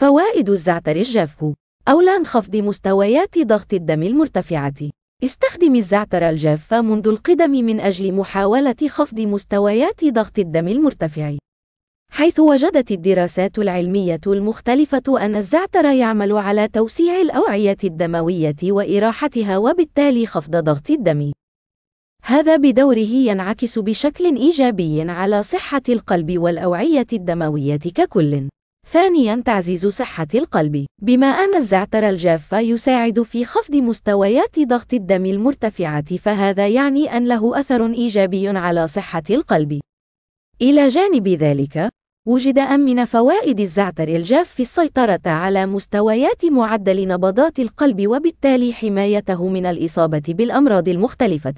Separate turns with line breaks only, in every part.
فوائد الزعتر الجاف أولى خفض مستويات ضغط الدم المرتفعة استخدم الزعتر الجاف منذ القدم من أجل محاولة خفض مستويات ضغط الدم المرتفع حيث وجدت الدراسات العلمية المختلفة أن الزعتر يعمل على توسيع الأوعية الدموية وإراحتها وبالتالي خفض ضغط الدم. هذا بدوره ينعكس بشكل إيجابي على صحة القلب والأوعية الدموية ككل. ثانيا تعزيز صحة القلب بما أن الزعتر الجاف يساعد في خفض مستويات ضغط الدم المرتفعة فهذا يعني أن له أثر إيجابي على صحة القلب إلى جانب ذلك وجد أن من فوائد الزعتر الجاف في السيطرة على مستويات معدل نبضات القلب وبالتالي حمايته من الإصابة بالأمراض المختلفة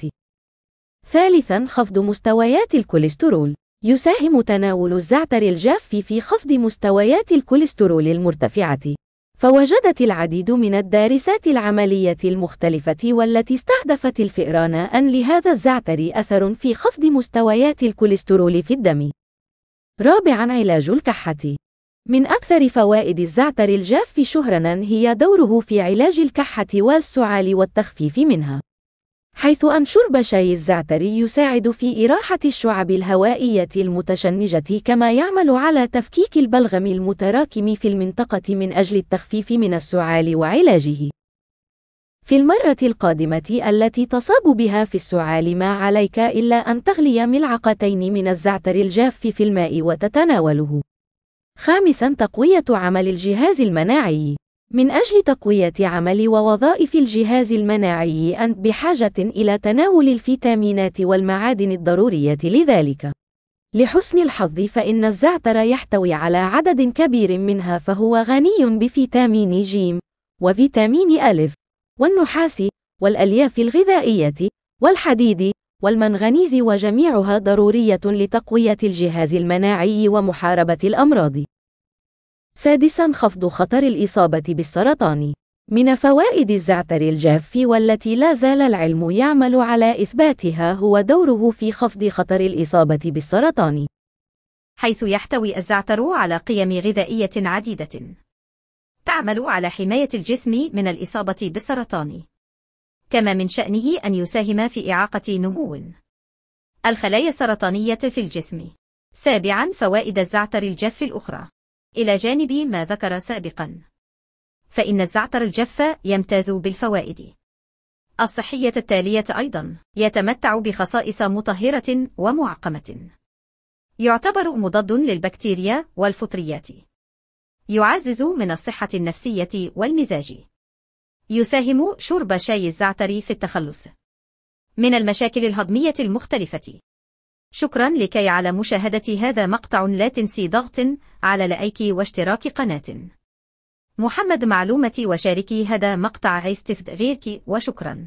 ثالثا خفض مستويات الكوليسترول يساهم تناول الزعتر الجاف في خفض مستويات الكوليسترول المرتفعة. فوجدت العديد من الدارسات العملية المختلفة والتي استهدفت الفئران أن لهذا الزعتر أثر في خفض مستويات الكوليسترول في الدم. رابعاً علاج الكحة من أكثر فوائد الزعتر الجاف شهرًا هي دوره في علاج الكحة والسعال والتخفيف منها. حيث أن شرب شاي الزعتري يساعد في إراحة الشعب الهوائية المتشنجة كما يعمل على تفكيك البلغم المتراكم في المنطقة من أجل التخفيف من السعال وعلاجه. في المرة القادمة التي تصاب بها في السعال ما عليك إلا أن تغلي ملعقتين من الزعتر الجاف في الماء وتتناوله. خامساً تقوية عمل الجهاز المناعي من أجل تقوية عمل ووظائف الجهاز المناعي أنت بحاجة إلى تناول الفيتامينات والمعادن الضرورية لذلك. لحسن الحظ فإن الزعتر يحتوي على عدد كبير منها فهو غني بفيتامين ج وفيتامين أ والنحاس والألياف الغذائية والحديد والمنغنيز وجميعها ضرورية لتقوية الجهاز المناعي ومحاربة الأمراض. سادسا خفض خطر الإصابة بالسرطان من فوائد الزعتر الجاف والتي لا زال العلم يعمل على إثباتها هو دوره في خفض خطر الإصابة بالسرطان
حيث يحتوي الزعتر على قيم غذائية عديدة تعمل على حماية الجسم من الإصابة بالسرطان كما من شأنه أن يساهم في إعاقة نمو الخلايا السرطانية في الجسم سابعا فوائد الزعتر الجاف الأخرى إلى جانب ما ذكر سابقا فإن الزعتر الجف يمتاز بالفوائد الصحية التالية أيضا يتمتع بخصائص مطهرة ومعقمة يعتبر مضاد للبكتيريا والفطريات يعزز من الصحة النفسية والمزاج يساهم شرب شاي الزعتر في التخلص من المشاكل الهضمية المختلفة شكرا لكي على مشاهدة هذا مقطع لا تنسي ضغط على لايك واشتراك قناة محمد معلومتي وشاركي هذا مقطع غيرك وشكرا